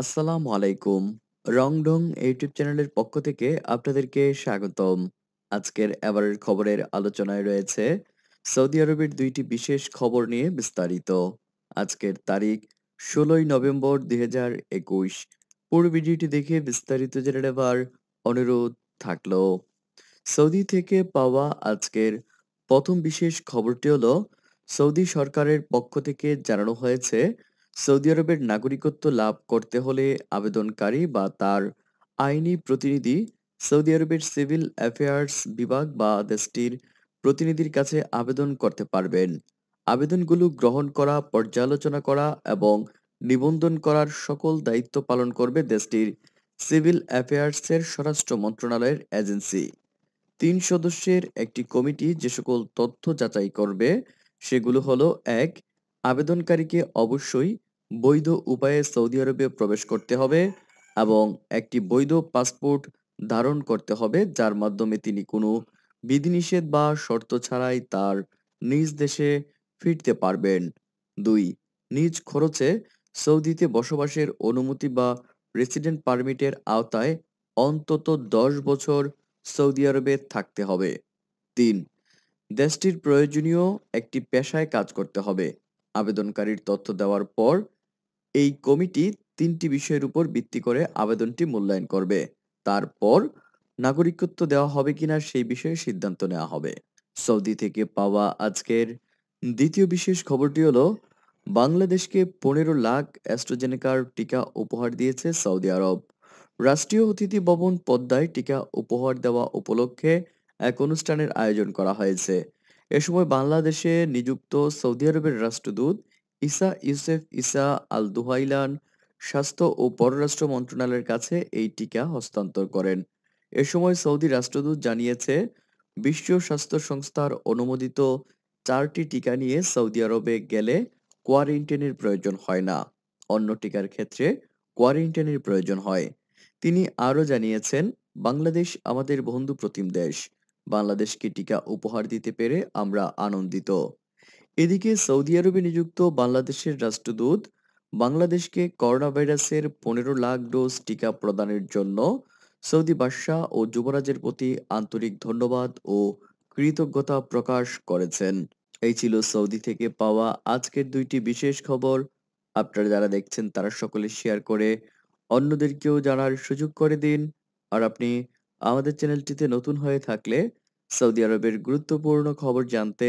আসসালামু আলাইকুম ডং ইউটিউব চ্যানেলের পক্ষ থেকে আপনাদেরকে স্বাগতম আজকের এবারের খবরের আলোচনায় রয়েছে সৌদি আরবের দুইটি বিশেষ খবর নিয়ে বিস্তারিত আজকের তারিখ ষোলোই নভেম্বর দুই হাজার একুশ পুরো ভিডিওটি দেখে বিস্তারিত জেনে নেবার অনুরোধ থাকলো সৌদি থেকে পাওয়া আজকের প্রথম বিশেষ খবরটি হলো সৌদি সরকারের পক্ষ থেকে জানানো হয়েছে সৌদি আরবের নাগরিকত্ব লাভ করতে হলে আবেদনকারী বা তার আইনি প্রতিনিধি সৌদি আরবের সিভিল অ্যাফেয়ার্স বিভাগ বা দেশটির প্রতিনিধির কাছে আবেদন করতে পারবেন আবেদনগুলো গ্রহণ করা পর্যালোচনা করা এবং নিবন্ধন করার সকল দায়িত্ব পালন করবে দেশটির সিভিল অ্যাফেয়ার্সের স্বরাষ্ট্র মন্ত্রণালয়ের এজেন্সি তিন সদস্যের একটি কমিটি যে সকল তথ্য যাচাই করবে সেগুলো হলো এক আবেদনকারীকে অবশ্যই বৈধ উপায়ে সৌদি আরবে প্রবেশ করতে হবে এবং একটি বৈধ পাসপোর্ট ধারণ করতে হবে যার মাধ্যমে তিনি কোনো বিধিনিষেধ বা শর্ত ছাড়াই তার নিজ দেশে ফিরতে পারবেন দুই নিজ খরচে সৌদিতে বসবাসের অনুমতি বা রেসিডেন্ট পারমিটের আওতায় অন্তত দশ বছর সৌদি আরবে থাকতে হবে তিন দেশটির প্রয়োজনীয় একটি পেশায় কাজ করতে হবে আবেদনকারীর তথ্য দেওয়ার পর এই কমিটি তিনটি বিষয়ের উপর ভিত্তি করে আবেদনটি মূল্যায়ন করবে তারপর নাগরিকত্ব দেওয়া হবে কিনা সেই বিষয়ে সিদ্ধান্ত নেওয়া হবে সৌদি থেকে পাওয়া আজকের দ্বিতীয় বিশেষ খবরটি হলো বাংলাদেশকে পনেরো লাখ অ্যাস্ট্রোজেনেকার টিকা উপহার দিয়েছে সৌদি আরব রাষ্ট্রীয় অতিথি ভবন পদ্মায় টিকা উপহার দেওয়া উপলক্ষে এক অনুষ্ঠানের আয়োজন করা হয়েছে এ সময় বাংলাদেশে নিযুক্ত সৌদি আরবের রাষ্ট্রদূত ইসা ইউসেফ ইসা আল দুহাইলান স্বাস্থ্য ও পররাষ্ট্র মন্ত্রণালয়ের কাছে এই টিকা হস্তান্তর করেন এ সময় সৌদি রাষ্ট্রদূত জানিয়েছে বিশ্ব স্বাস্থ্য সংস্থার অনুমোদিত চারটি টিকা নিয়ে সৌদি আরবে গেলে কোয়ারেন্টাইনের প্রয়োজন হয় না অন্য টিকার ক্ষেত্রে কোয়ারেন্টাইনের প্রয়োজন হয় তিনি আরও জানিয়েছেন বাংলাদেশ আমাদের বন্ধু প্রতিম দেশ বাংলাদেশকে টিকা উপহার দিতে পেরে আমরা আনন্দিত এদিকে সৌদি আরবে নিযুক্ত বাংলাদেশের রাষ্ট্রদূত বাংলাদেশকে করোনা ভাইরাসের পনেরো লাখ ডোজ টিকা প্রদানের জন্য সৌদি বাদশাহ ও যুবরাজের প্রতি আন্তরিক ধন্যবাদ ও কৃতজ্ঞতা প্রকাশ করেছেন এই ছিল সৌদি থেকে পাওয়া আজকের দুইটি বিশেষ খবর আপনারা যারা দেখছেন তারা সকলে শেয়ার করে অন্যদেরকেও জানার সুযোগ করে দিন আর আপনি আমাদের চ্যানেলটিতে নতুন হয়ে থাকলে সৌদি আরবের গুরুত্বপূর্ণ খবর জানতে